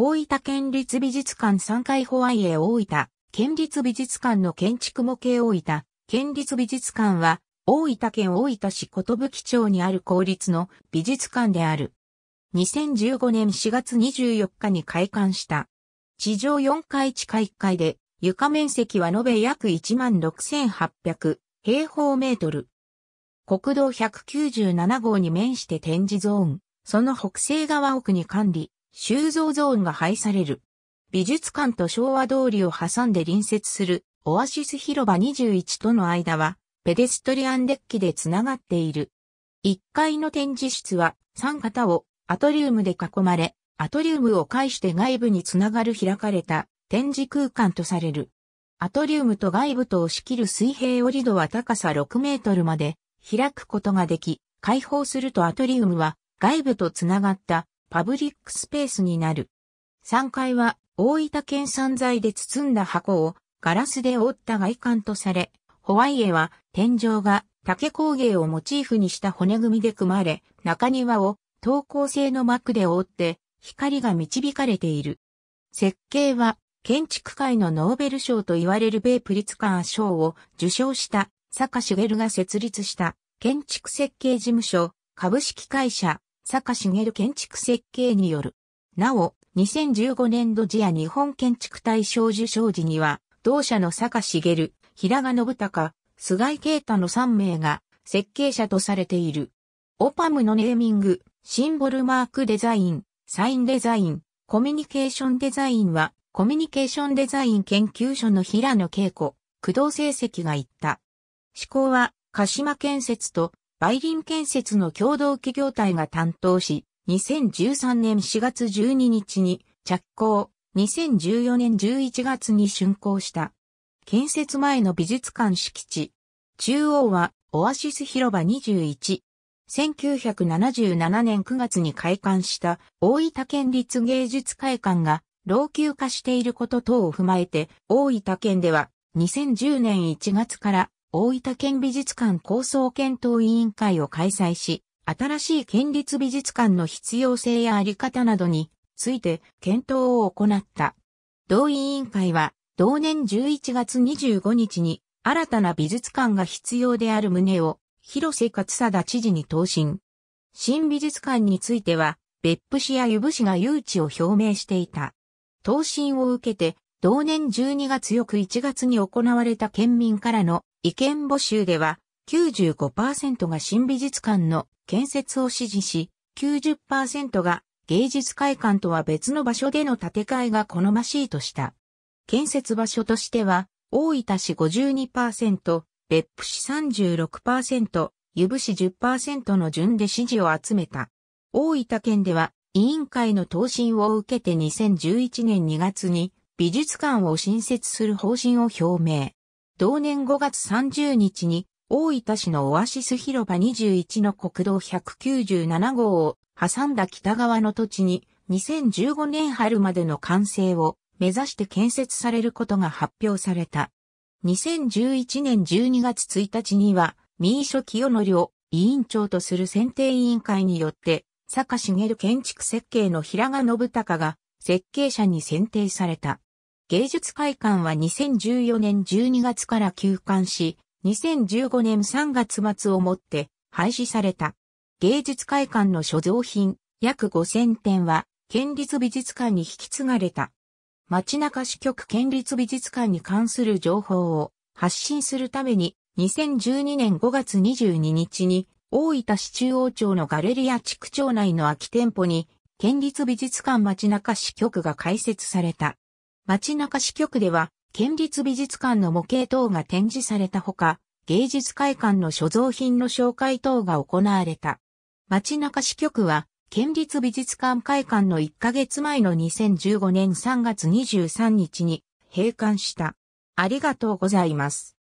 大分県立美術館3階ホワイエ大分、県立美術館の建築模型大分、県立美術館は、大分県大分市寿町にある公立の美術館である。2015年4月24日に開館した。地上4階地下1階で、床面積は延べ約16,800平方メートル。国道197号に面して展示ゾーン、その北西側奥に管理、収蔵ゾーンが廃される。美術館と昭和通りを挟んで隣接するオアシス広場21との間はペデストリアンデッキでつながっている。1階の展示室は3型をアトリウムで囲まれ、アトリウムを介して外部につながる開かれた展示空間とされる。アトリウムと外部とを仕切る水平折り戸は高さ6メートルまで開くことができ、開放するとアトリウムは外部とつながったパブリックスペースになる。3階は大分県産材で包んだ箱をガラスで覆った外観とされ、ホワイエは天井が竹工芸をモチーフにした骨組みで組まれ、中庭を等高性の膜で覆って光が導かれている。設計は建築界のノーベル賞と言われる米プリツカー賞を受賞した坂茂が設立した建築設計事務所株式会社坂茂建築設計による。なお、2015年度時ア日本建築大賞受賞時には、同社の坂茂、平賀信孝、菅井啓太の3名が設計者とされている。オパムのネーミング、シンボルマークデザイン、サインデザイン、コミュニケーションデザインは、コミュニケーションデザイン研究所の平野恵子、工藤成績が言った。思考は、鹿島建設と梅林建設の共同企業体が担当し、2013年4月12日に着工、2014年11月に竣工した。建設前の美術館敷地。中央はオアシス広場21。1977年9月に開館した大分県立芸術会館が老朽化していること等を踏まえて大分県では2010年1月から大分県美術館構想検討委員会を開催し、新しい県立美術館の必要性やあり方などについて検討を行った。同委員会は、同年11月25日に新たな美術館が必要である旨を広瀬勝貞知事に答申。新美術館については、別府市や湯布市が誘致を表明していた。答申を受けて、同年12月翌1月に行われた県民からの意見募集では95%が新美術館の建設を支持し、90%が芸術会館とは別の場所での建て替えが好ましいとした。建設場所としては、大分市52%、別府市36%、湯布市10%の順で支持を集めた。大分県では、委員会の答申を受けて2011年2月に美術館を新設する方針を表明。同年5月30日に、大分市のオアシス広場21の国道197号を挟んだ北側の土地に2015年春までの完成を目指して建設されることが発表された。2011年12月1日には民書清則を委員長とする選定委員会によって坂茂建築設計の平賀信孝が設計者に選定された。芸術会館は2014年12月から休館し、2015年3月末をもって廃止された。芸術会館の所蔵品約5000点は県立美術館に引き継がれた。町中支局県立美術館に関する情報を発信するために2012年5月22日に大分市中央町のガレリア地区町内の空き店舗に県立美術館町中支局が開設された。街中支局では、県立美術館の模型等が展示されたほか、芸術会館の所蔵品の紹介等が行われた。街中支局は、県立美術館会館の1ヶ月前の2015年3月23日に閉館した。ありがとうございます。